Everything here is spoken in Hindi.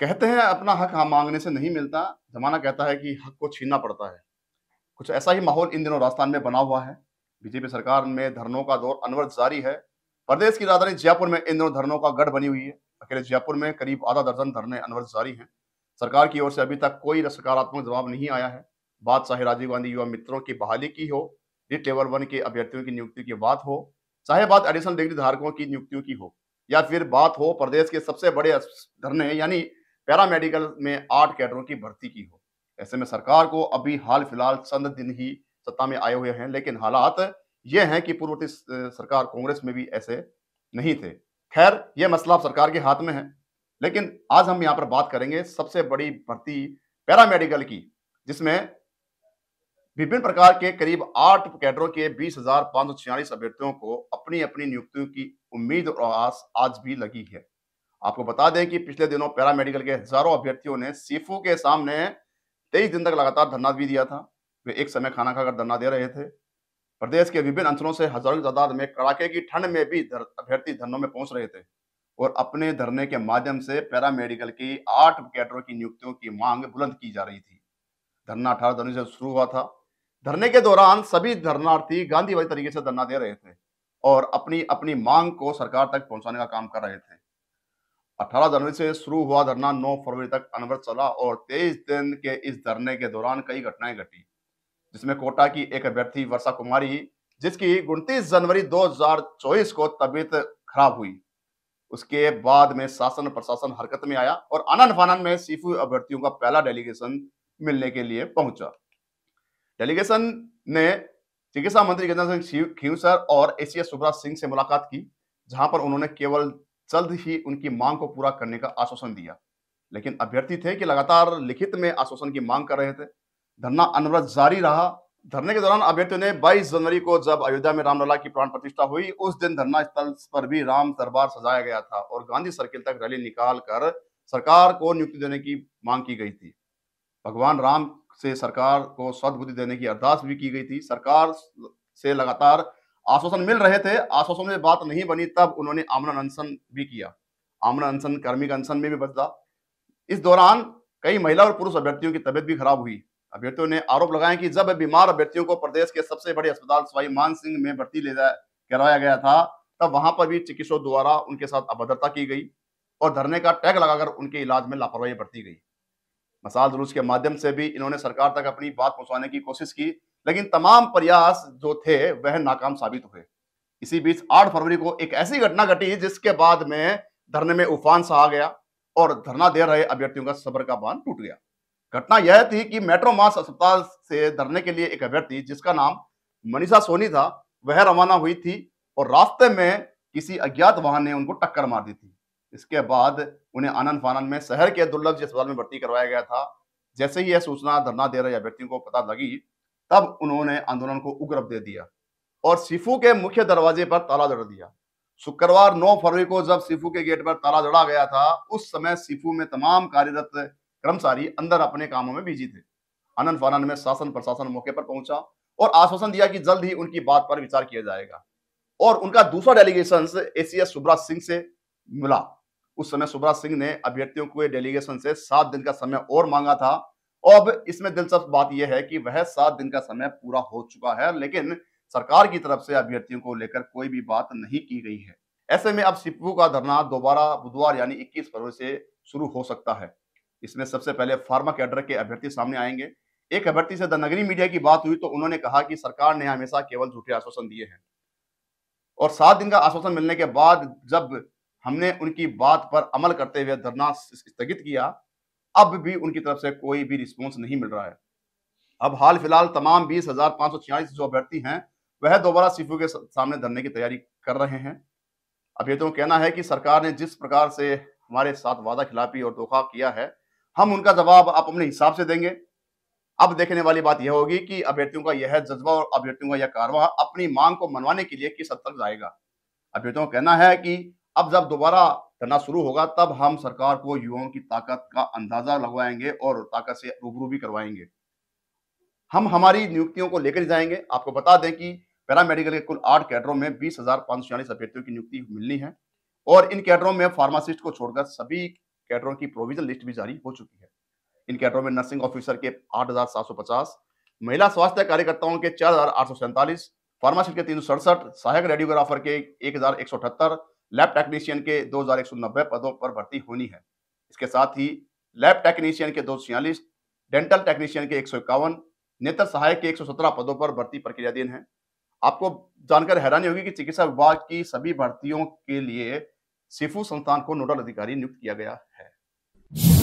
कहते हैं अपना हक हाँ मांगने से नहीं मिलता जमाना कहता है कि हक को छीनना पड़ता है कुछ ऐसा ही माहौल इन दिनों राजस्थान में बना हुआ है बीजेपी सरकार में धरनों का दौर अनवर जारी है प्रदेश की राजधानी जयपुर में इन दिनों धरनों का गढ़ बनी हुई है अकेले जयपुर में करीब आधा दर्जन धरने अनवर जारी हैं सरकार की ओर से अभी तक कोई सकारात्मक जवाब नहीं आया है बात चाहे राजीव गांधी युवा मित्रों की बहाली की हो डिट लेवल वन के अभ्यर्थियों की नियुक्ति की बात हो चाहे बात एडिशनल डिग्री धारकों की नियुक्तियों की हो या फिर बात हो प्रदेश के सबसे बड़े धरने यानी पैरामेडिकल में आठ कैडरों की भर्ती की हो ऐसे में सरकार को अभी हाल फिलहाल चंद दिन ही सत्ता में आए हुए हैं लेकिन हालात ये हैं कि पूर्ववर्ती सरकार कांग्रेस में भी ऐसे नहीं थे खैर यह मसला अब सरकार के हाथ में है लेकिन आज हम यहाँ पर बात करेंगे सबसे बड़ी भर्ती पैरामेडिकल की जिसमें विभिन्न प्रकार के करीब आठ कैडरों के बीस हजार पांच सौ छियालीस अभ्यर्थियों को अपनी अपनी नियुक्तियों की उम्मीद और आस आज भी लगी है आपको बता दें कि पिछले दिनों पैरा मेडिकल के हजारों अभ्यर्थियों ने सीफू के सामने तेईस दिन तक लगातार धरना भी दिया था वे एक समय खाना खाकर धरना दे रहे थे प्रदेश के विभिन्न अंचलों से हजारों की तादाद में कड़ाके की ठंड में भी अभ्यर्थी धरनों में पहुंच रहे थे और अपने धरने के माध्यम से पैरा मेडिकल की आठ कैडरों की नियुक्तियों की मांग बुलंद की जा रही थी धरना अठारह जनवरी से शुरू हुआ था धरने के दौरान सभी धरनार्थी गांधीवादी तरीके से धरना दे रहे थे और अपनी अपनी मांग को सरकार तक पहुंचाने का काम कर रहे थे 18 जनवरी से शुरू हुआ धरना 9 फरवरी तक अनवर चला और 23 दिन के इस धरने के दौरान कई घटनाएं घटी जिसमें कोटा की एक अभ्यर्थी वर्षा कुमारी जिसकी उनतीस जनवरी 2024 को तबीयत खराब हुई उसके बाद में शासन प्रशासन हरकत में आया और आनंद फानंद में सीफू अभ्यर्थियों का पहला डेलीगेशन मिलने के लिए पहुंचा डेलीगेशन ने चिकित्सा मंत्री गजेंद्र सिंह खीव और एसीएस सुब्रा सिंह से मुलाकात की जहां पर उन्होंने केवल जल्द ही उनकी मांग को पूरा करने का आश्वासन दिया लेकिन अभ्यर्थी थे कि लगातार लिखित में आश्वासन की मांग कर रहे थे धरना अनवरत जारी रहा धरने के दौरान अभ्यर्थियों ने 22 जनवरी को जब अयोध्या में रामलला की प्राण प्रतिष्ठा हुई उस दिन धरना स्थल पर भी राम दरबार सजाया गया था और गांधी सर्किल तक रैली निकाल कर सरकार को नियुक्ति देने की मांग की गई थी भगवान राम से सरकार को सदबुद्धि देने की अरदास भी की गई थी सरकार से लगातार आश्वासन मिल रहे थे आश्वासन में बात नहीं बनी तब उन्होंने आमरण अनशन भी किया आमरण अनशन कार्मिक अनशन में भी बदला इस दौरान कई महिला और पुरुष अभ्यर्थियों की तबियत भी खराब हुई अभ्यर्थियों ने आरोप लगाया कि जब बीमार अभ्यर्थियों को प्रदेश के सबसे बड़े अस्पताल स्वाई मान सिंह में भर्ती ले जाया करवाया गया था तब वहां पर भी चिकित्सकों द्वारा उनके साथ अभद्रता की गई और धरने का टैग लगाकर उनके इलाज में लापरवाही बरती गई मसाल जुलूस के माध्यम से भी इन्होंने सरकार तक अपनी बात पहुंचाने की कोशिश की लेकिन तमाम प्रयास जो थे वह नाकाम साबित हुए इसी बीच 8 फरवरी को एक ऐसी घटना घटी जिसके बाद में धरने में उफान सा आ गया और धरना दे रहे अभ्यर्थियों का सबर का बांध टूट गया घटना यह थी कि मेट्रो मास अस्पताल से धरने के लिए एक अभ्यर्थी जिसका नाम मनीषा सोनी था वह रवाना हुई थी और रास्ते में किसी अज्ञात वाहन ने उनको टक्कर मार दी थी इसके बाद उन्हें आनंद फानंद में शहर के दुर्लभ अस्पताल में भर्ती करवाया गया था जैसे ही यह सूचना धरना दे रहे अभ्यर्थियों को पता लगी तब उन्होंने आंदोलन को उग्र दे दिया और सिफू के मुख्य दरवाजे पर ताला जड़ दिया शुक्रवार 9 फरवरी को जब सिफू के गेट पर ताला जड़ा गया था उस समय सिफू में तमाम कार्यरत कर्मचारी अंदर अपने कामों में बिजी थे आनंद फानंद में शासन प्रशासन मौके पर पहुंचा और आश्वासन दिया कि जल्द ही उनकी बात पर विचार किया जाएगा और उनका दूसरा डेलीगेशन एसीएस सुब्राज सिंह से मिला उस समय सुब्राज सिंह ने अभ्यर्थियों को डेलीगेशन से सात दिन का समय और मांगा था अब इसमें दिलचस्प बात यह है कि वह सात दिन का समय पूरा हो चुका है लेकिन सरकार की तरफ से अभ्यर्थियों को लेकर कोई भी बात नहीं की गई है ऐसे में अब सिपू का धरना दोबारा बुधवार यानी 21 फरवरी से शुरू हो सकता है इसमें सबसे पहले फार्मा कैडर के अभ्यर्थी सामने आएंगे एक अभ्यर्थी से द नगरी मीडिया की बात हुई तो उन्होंने कहा कि सरकार ने हमेशा केवल झूठे आश्वासन दिए हैं और सात दिन का आश्वासन मिलने के बाद जब हमने उनकी बात पर अमल करते हुए धरना स्थगित किया अब भी उनकी तरफ से कोई भी रिस्पॉन्स नहीं मिल रहा है अब हाल फिलहाल तमाम बीस हजार पांच सौ छियालीस जो अभ्यर्थी हैं वह दोबारा सीफू के सामने धरने की तैयारी कर रहे हैं अब ये तो कहना है कि सरकार ने जिस प्रकार से हमारे साथ वादा खिलाफी और धोखा किया है हम उनका जवाब आप अपने हिसाब से देंगे अब देखने वाली बात यह होगी कि अभ्यर्थियों का यह जज्बा और अभ्यर्थियों का यह कारवा अपनी मांग को मनवाने के लिए किस हद तक जाएगा अभ्यर्थियों का कहना है कि अब जब दोबारा करना शुरू होगा तब हम सरकार को युवाओं की ताकत का अंदाजा लगवाएंगे और ताकत से रूबरू भी करवाएंगे हम हमारी नियुक्तियों को लेकर जाएंगे आपको बता दें कि पैरामेडिकल के कुल आठ कैडरों में बीस हजार पांच सौ छियालीस अभ्यर्थियों की नियुक्ति मिलनी है और इन कैडरों में फार्मासिस्ट को छोड़कर सभी कैडरों की प्रोविजन लिस्ट भी जारी हो चुकी है इन कैडरों में नर्सिंग ऑफिसर के आठ हजार सात सौ पचास महिला स्वास्थ्य कार्यकर्ताओं के चार हजार आठ सौ सैंतालीस फार्मासिस्ट के तीन सौ सड़सठ सहायक रेडियोग्राफर के एक हजार एक सौ अठहत्तर लैब टेक्नीशियन के दो पदों पर भर्ती होनी है इसके साथ ही लैब टेक्नीशियन के दो डेंटल टेक्नीशियन के एक नेत्र सहायक के 117 पदों पर भर्ती प्रक्रियाधीन है आपको जानकर हैरानी होगी कि चिकित्सा विभाग की सभी भर्तियों के लिए सिफू संस्थान को नोडल अधिकारी नियुक्त किया गया है